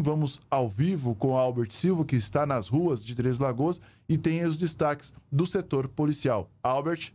Vamos ao vivo com Albert Silva, que está nas ruas de Três Lagoas e tem os destaques do setor policial. Albert.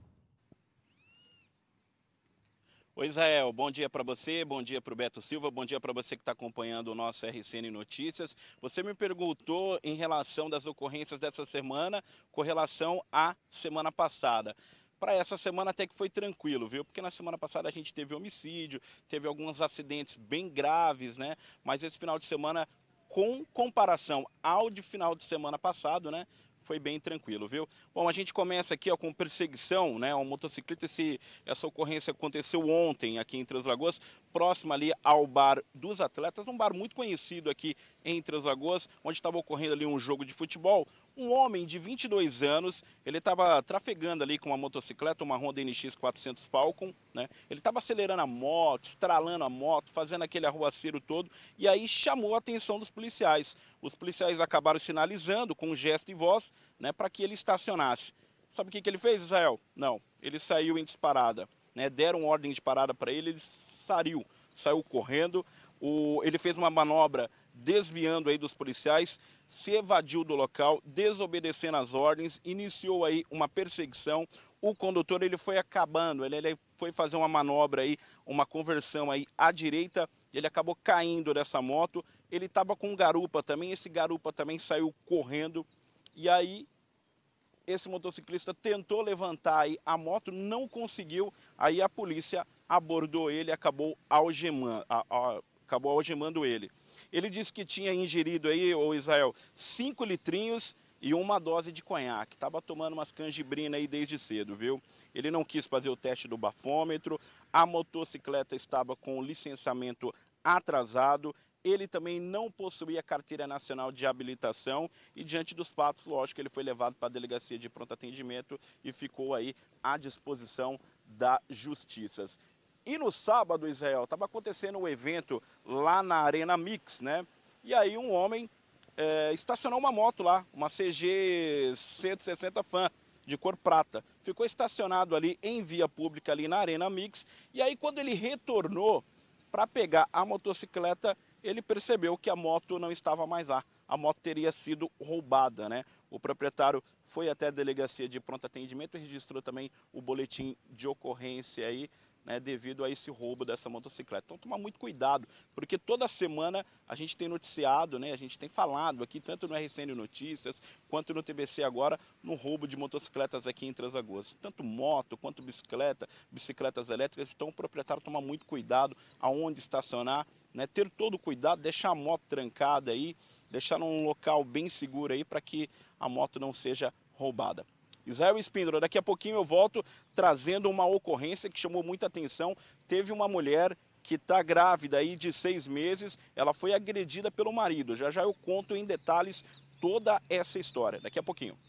Oi, Israel, bom dia para você, bom dia para o Beto Silva, bom dia para você que está acompanhando o nosso RCN Notícias. Você me perguntou em relação das ocorrências dessa semana com relação à semana passada para essa semana até que foi tranquilo, viu? Porque na semana passada a gente teve homicídio, teve alguns acidentes bem graves, né? Mas esse final de semana, com comparação ao de final de semana passado, né? foi bem tranquilo, viu? Bom, a gente começa aqui ó, com perseguição, né? Um motociclista, esse, essa ocorrência aconteceu ontem aqui em Três Lagoas, próximo ali ao bar dos atletas, um bar muito conhecido aqui em Três Lagoas, onde estava ocorrendo ali um jogo de futebol. Um homem de 22 anos, ele estava trafegando ali com uma motocicleta, uma Honda NX 400 Falcon, né? Ele estava acelerando a moto, estralando a moto, fazendo aquele arruaceiro todo, e aí chamou a atenção dos policiais. Os policiais acabaram sinalizando com um gesto e voz, né, para que ele estacionasse. Sabe o que, que ele fez, Israel? Não, ele saiu em disparada. Né? Deram ordem de parada para ele, ele saiu, saiu correndo. O, ele fez uma manobra desviando aí dos policiais, se evadiu do local, desobedecendo as ordens, iniciou aí uma perseguição. O condutor ele foi acabando, ele, ele foi fazer uma manobra aí, uma conversão aí à direita, ele acabou caindo dessa moto. Ele estava com um garupa também, esse garupa também saiu correndo e aí esse motociclista tentou levantar aí a moto, não conseguiu, aí a polícia abordou ele, acabou algemando, acabou algemando ele. Ele disse que tinha ingerido aí, o Israel, cinco litrinhos e uma dose de conhaque. Estava tomando umas canjibrinas aí desde cedo, viu? Ele não quis fazer o teste do bafômetro, a motocicleta estava com o licenciamento atrasado, ele também não possuía carteira nacional de habilitação e diante dos fatos, lógico, ele foi levado para a delegacia de pronto atendimento e ficou aí à disposição da justiça. E no sábado, Israel, estava acontecendo um evento lá na Arena Mix, né? E aí um homem é, estacionou uma moto lá, uma CG 160 Fan de cor prata. Ficou estacionado ali em via pública ali na Arena Mix. E aí quando ele retornou para pegar a motocicleta, ele percebeu que a moto não estava mais lá. A moto teria sido roubada, né? O proprietário foi até a delegacia de pronto atendimento e registrou também o boletim de ocorrência aí né, devido a esse roubo dessa motocicleta. Então, tomar muito cuidado, porque toda semana a gente tem noticiado, né, a gente tem falado aqui, tanto no RCN Notícias quanto no TBC agora, no roubo de motocicletas aqui em Transagoas. Tanto moto quanto bicicleta, bicicletas elétricas. Então, o proprietário tomar muito cuidado aonde estacionar, né, ter todo o cuidado, deixar a moto trancada aí, deixar num local bem seguro aí para que a moto não seja roubada. Israel Espíndola, daqui a pouquinho eu volto trazendo uma ocorrência que chamou muita atenção. Teve uma mulher que está grávida aí de seis meses, ela foi agredida pelo marido. Já já eu conto em detalhes toda essa história. Daqui a pouquinho.